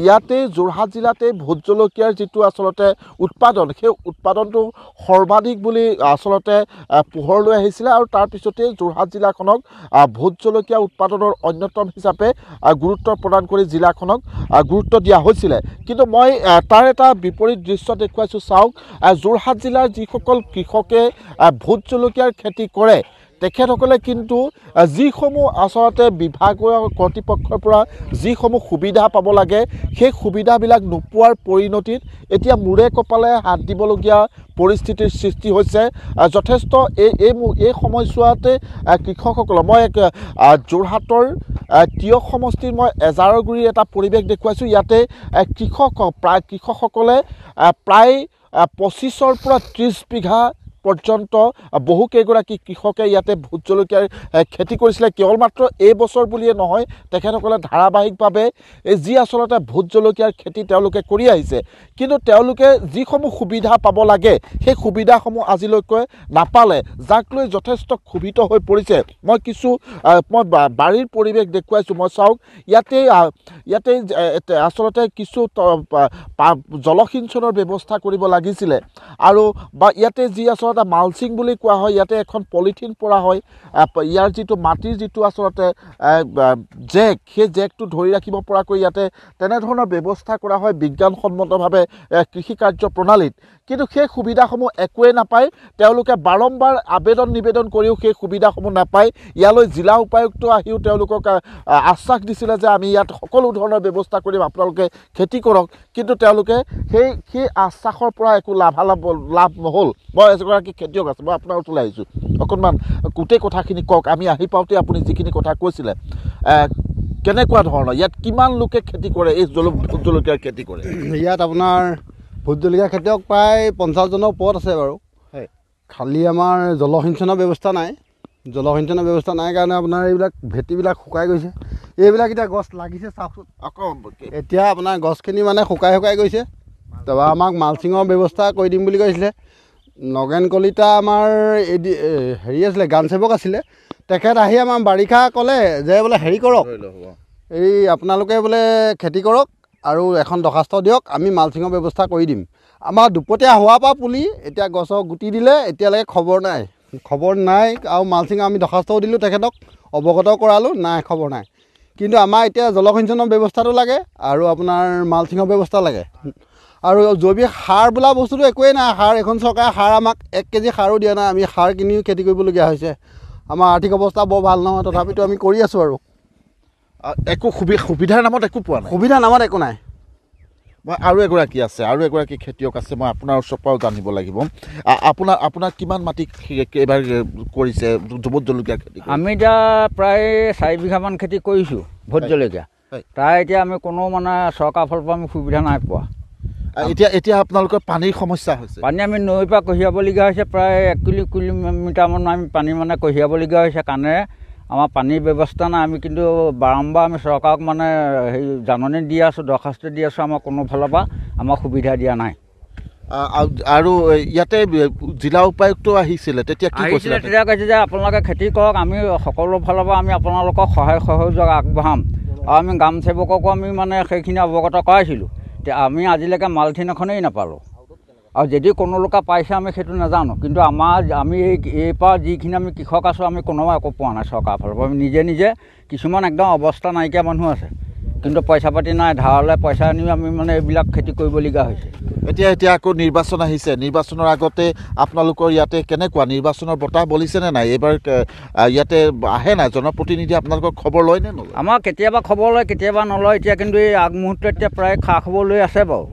ইয়াতে যোৰহাট জিলাতে ভোট জলকীয়াৰ যিটো আচলতে উৎপাদন সেই উৎপাদনটো সৰ্বাধিক বুলি আচলতে পোহৰ লৈ আহিছিলে আৰু তাৰপিছতেই যোৰহাট জিলাখনক ভোট জলকীয়া উৎপাদনৰ অন্যতম হিচাপে গুৰুত্ব প্ৰদান কৰি জিলাখনক গুৰুত্ব দিয়া হৈছিলে কিন্তু মই তাৰ এটা বিপৰীত দৃশ্য দেখুৱাইছোঁ চাওক যোৰহাট জিলাৰ যিসকল কৃষকে ভোট জলকীয়াৰ খেতি কৰে তেখেতসকলে কিন্তু যিসমূহ আচলতে বিভাগৰ কৰ্তৃপক্ষৰ পৰা যিসমূহ সুবিধা পাব লাগে সেই সুবিধাবিলাক নোপোৱাৰ পৰিণতিত এতিয়া মূৰে কপালে হাত দিবলগীয়া পৰিস্থিতিৰ সৃষ্টি হৈছে যথেষ্ট এই এই এই সময়ছোৱাতে কৃষকসকলক মই এক যোৰহাটৰ তিয়ক সমষ্টিৰ মই এজাৰগুৰিৰ এটা পৰিৱেশ দেখুৱাইছোঁ ইয়াতে কৃষক প্ৰায় কৃষকসকলে প্ৰায় পঁচিছৰ পৰা ত্ৰিছ বিঘা পৰ্যন্ত বহুকেইগৰাকী কৃষকে ইয়াতে ভোট জলকীয়াৰ খেতি কৰিছিলে কেৱল মাত্ৰ এই বছৰ বুলিয়ে নহয় তেখেতসকলে ধাৰাবাহিকভাৱে যি আচলতে ভোট জলকীয়াৰ খেতি তেওঁলোকে কৰি আহিছে কিন্তু তেওঁলোকে যিসমূহ সুবিধা পাব লাগে সেই সুবিধাসমূহ আজিলৈকে নাপালে যাক লৈ যথেষ্ট ক্ষোভিত হৈ পৰিছে মই কিছু মই বাৰীৰ পৰিৱেশ দেখুৱাইছোঁ মই চাওক ইয়াতে ইয়াতে আচলতে কিছু জলসিঞ্চনৰ ব্যৱস্থা কৰিব লাগিছিলে আৰু বা ইয়াতে যি আচলতে আচলতে মালচিং বুলি কোৱা হয় ইয়াতে এখন পলিথিন পৰা হয় ইয়াৰ যিটো মাটিৰ যিটো আচলতে জেক সেই জেকটো ধৰি ৰাখিব পৰাকৈ ইয়াতে তেনেধৰণৰ ব্যৱস্থা কৰা হয় বিজ্ঞানসন্মতভাৱে কৃষি কাৰ্য প্ৰণালীত কিন্তু সেই সুবিধাসমূহ একোৱে নাপায় তেওঁলোকে বাৰম্বাৰ আবেদন নিবেদন কৰিও সেই সুবিধাসমূহ নাপায় ইয়ালৈ জিলা উপায়ুক্ত আহিও তেওঁলোকক আশ্বাস দিছিলে যে আমি ইয়াত সকলো ধৰণৰ ব্যৱস্থা কৰিম আপোনালোকে খেতি কৰক কিন্তু তেওঁলোকে সেই সেই আশ্বাসৰ পৰা একো লাভালাভ লাভ নহ'ল মই এজগৰাকী এগৰাকী খেতিয়ক আছে মই আপোনাৰ ওচৰলৈ আহিছোঁ অকণমান গোটেই কথাখিনি কওক আমি আহি পাওঁতে আপুনি যিখিনি কথা কৈছিলে কেনেকুৱা ধৰণৰ ইয়াত কিমান লোকে খেতি কৰে এই জল ভোট জলকীয়াৰ খেতি কৰে ইয়াত আপোনাৰ ভোট জলকীয়া খেতিয়ক প্ৰায় পঞ্চাছজনৰ ওপৰত আছে বাৰু খালি আমাৰ জলসিঞ্চনৰ ব্যৱস্থা নাই জলসিঞ্চনৰ ব্যৱস্থা নাই কাৰণে আপোনাৰ এইবিলাক ভেটিবিলাক শুকাই গৈছে এইবিলাক এতিয়া গছ লাগিছে চাওকচোন আকৌ এতিয়া আপোনাৰ গছখিনি মানে শুকাই শুকাই গৈছে তাৰপৰা আমাক মালচিঙৰ ব্যৱস্থা কৰি দিম বুলি কৈছিলে নগেন কলিতা আমাৰ হেৰি আছিলে গান সেৱক আছিলে তেখেত আহি আমাৰ বাৰিষা ক'লে যে বোলে হেৰি কৰক এই আপোনালোকে বোলে খেতি কৰক আৰু এখন দৰ্খাস্ত দিয়ক আমি মালচিঙৰ ব্যৱস্থা কৰি দিম আমাৰ দুপতীয়া হোৱাৰ পৰা পুলি এতিয়া গছৰ গুটি দিলে এতিয়ালৈকে খবৰ নাই খবৰ নাই আৰু মালচিং আমি দৰ্খাস্তও দিলোঁ তেখেতক অৱগত কৰালোঁ নাই খবৰ নাই কিন্তু আমাৰ এতিয়া জলসিঞ্চনৰ ব্যৱস্থাটো লাগে আৰু আপোনাৰ মালচিঙৰ ব্যৱস্থা লাগে আৰু জৈৱিক সাৰ বোলা বস্তুটো একোৱেই নাই সাৰ এখন চৰকাৰে সাৰ আমাক এক কেজি সাৰো দিয়া নাই আমি সাৰ কিনিও খেতি কৰিবলগীয়া হৈছে আমাৰ আৰ্থিক অৱস্থা বৰ ভাল নহয় তথাপিতো আমি কৰি আছোঁ আৰু একো সুবি সুবিধাৰ নামত একো পোৱা নাই সুবিধাৰ নামত একো নাই মই আৰু এগৰাকী আছে আৰু এগৰাকী খেতিয়ক আছে মই আপোনাৰ ওচৰৰ পৰাও জানিব লাগিব আপোনাৰ আপোনাৰ কিমান মাটি এইবাৰ কৰিছে ভোট জলকীয়া খেতি আমি এতিয়া প্ৰায় চাৰি বিঘামান খেতি কৰিছোঁ ভোট জলকীয়া তাৰ এতিয়া আমি কোনো মানে চৰকাৰৰ ফালৰ পৰা আমি সুবিধা নাই পোৱা এতিয়া এতিয়া আপোনালোকৰ পানীৰ সমস্যা হৈছে পানী আমি নৈৰ পৰা কঢ়িয়াবলগীয়া হৈছে প্ৰায় এক কিলো কিলোমিটাৰমান আমি পানী মানে কঢ়িয়াবলগীয়া হৈছে কাণেৰে আমাৰ পানীৰ ব্যৱস্থা নাই আমি কিন্তু বাৰম্বাৰ আমি চৰকাৰক মানে হেৰি জাননী দি আছোঁ দৰখাস্ত দি আছোঁ আমাৰ কোনোফালৰ পৰা আমাক সুবিধা দিয়া নাই আৰু ইয়াতে জিলা উপায়ুক্ত আহিছিলে তেতিয়া কি কৈছিলে তেতিয়া কৈছে যে আপোনালোকে খেতি কৰক আমি সকলো ফালৰ পৰা আমি আপোনালোকক সহায় সহযোগ আগবঢ়াম আৰু আমি গ্ৰাম সেৱককো আমি মানে সেইখিনি অৱগত কৰাইছিলোঁ আমি আজিলৈকে মালথিন এখনেই নাপালোঁ আৰু যদি কোনো লোকে পাইছে আমি সেইটো নাজানো কিন্তু আমাৰ আমি এই এইপা যিখিনি আমি কৃষক আছোঁ আমি কোনোবা একো পোৱা নাই চৰকাৰৰ ফালৰ পৰা আমি নিজে নিজে কিছুমান একদম অৱস্থা নাইকিয়া মানুহ আছে কিন্তু পইচা পাতি নাই ধাৰলৈ পইচা আনিও আমি মানে এইবিলাক খেতি কৰিবলগীয়া হৈছে এতিয়া এতিয়া আকৌ নিৰ্বাচন আহিছে নিৰ্বাচনৰ আগতে আপোনালোকৰ ইয়াতে কেনেকুৱা নিৰ্বাচনৰ বতাহ বলিছে নে নাই এইবাৰ ইয়াতে আহে নাই জনপ্ৰতিনিধি আপোনালোকৰ খবৰ লয় নে নলয় আমাৰ কেতিয়াবা খবৰ লয় কেতিয়াবা নলয় এতিয়া কিন্তু এই আগমুহূৰ্ত এতিয়া প্ৰায় খা খবৰ লৈ আছে বাৰু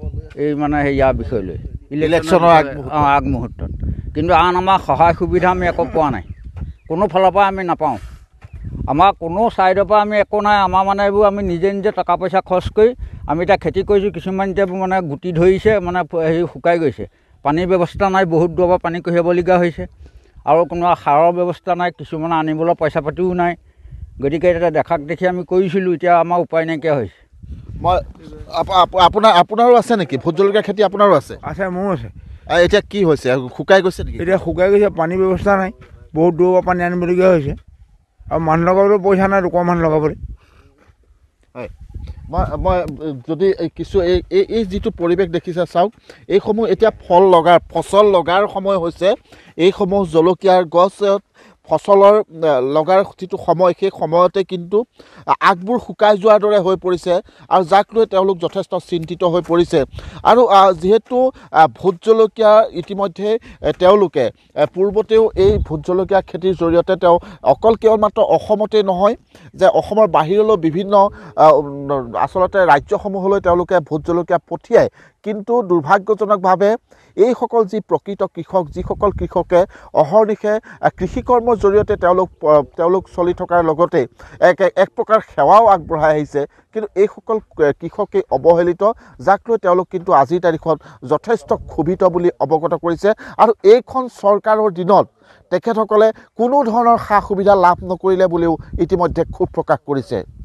এই মানে সেই ইয়াৰ বিষয় লৈ ইলেকশ্যনৰ আগ অঁ আগমুহূৰ্তত কিন্তু আন আমাৰ সহায় সুবিধা আমি একো পোৱা নাই কোনো ফালৰ পৰা আমি নাপাওঁ আমাৰ কোনো ছাইডৰ পৰা আমি একো নাই আমাৰ মানে এইবোৰ আমি নিজে নিজে টকা পইচা খৰচ কৰি আমি এতিয়া খেতি কৰিছোঁ কিছুমান এতিয়া মানে গুটি ধৰিছে মানে হেৰি শুকাই গৈছে পানীৰ ব্যৱস্থা নাই বহুত দূৰৰ পৰা পানী কঢ়িয়াবলগীয়া হৈছে আৰু কোনোবা সাৰৰ ব্যৱস্থা নাই কিছুমানে আনিবলৈ পইচা পাতিও নাই গতিকে এতিয়া দেখাক দেখি আমি কৰিছিলোঁ এতিয়া আমাৰ উপায় নাইকিয়া হৈছে মই আপোনাৰ আপোনাৰো আছে নেকি ভোট জলকীয়া খেতি আপোনাৰো আছে আছে মোৰো আছে এতিয়া কি হৈছে শুকাই গৈছে নেকি এতিয়া শুকাই গৈছে পানীৰ ব্যৱস্থা নাই বহুত দূৰৰ পৰা পানী আনিবলগীয়া হৈছে আৰু মানুহ লগাবলৈ পইচা নাই দুশ মানুহ লগাবলৈ হয় মই মই যদি কিছু এই এই এই যিটো পৰিৱেশ দেখিছে চাওক এইসমূহ এতিয়া ফল লগাৰ ফচল লগাৰ সময় হৈছে এইসমূহ জলকীয়াৰ গছ ফচলৰ লগাৰ যিটো সময় সেই সময়তে কিন্তু আগবোৰ শুকাই যোৱাৰ দৰে হৈ পৰিছে আৰু যাক লৈ তেওঁলোক যথেষ্ট চিন্তিত হৈ পৰিছে আৰু যিহেতু ভোট জলকীয়া ইতিমধ্যে তেওঁলোকে পূৰ্বতেও এই ভোট জলকীয়া খেতিৰ জৰিয়তে তেওঁ অকল কেৱল মাত্ৰ অসমতেই নহয় যে অসমৰ বাহিৰলৈ বিভিন্ন আচলতে ৰাজ্যসমূহলৈ তেওঁলোকে ভোট জলকীয়া পঠিয়ায় কিন্তু দুৰ্ভাগ্যজনকভাৱে এইসকল যি প্ৰকৃত কৃষক যিসকল কৃষকে অহৰ্নিশে কৃষি কৰ্মৰ জৰিয়তে তেওঁলোক তেওঁলোক চলি থকাৰ লগতে এক এক প্ৰকাৰ সেৱাও আগবঢ়াই আহিছে কিন্তু এইসকল কৃষকেই অৱহেলিত যাক লৈ তেওঁলোক কিন্তু আজিৰ তাৰিখত যথেষ্ট ক্ষোভিত বুলি অৱগত কৰিছে আৰু এইখন চৰকাৰৰ দিনত তেখেতসকলে কোনো ধৰণৰ সা সুবিধা লাভ নকৰিলে বুলিও ইতিমধ্যে ক্ষোভ প্ৰকাশ কৰিছে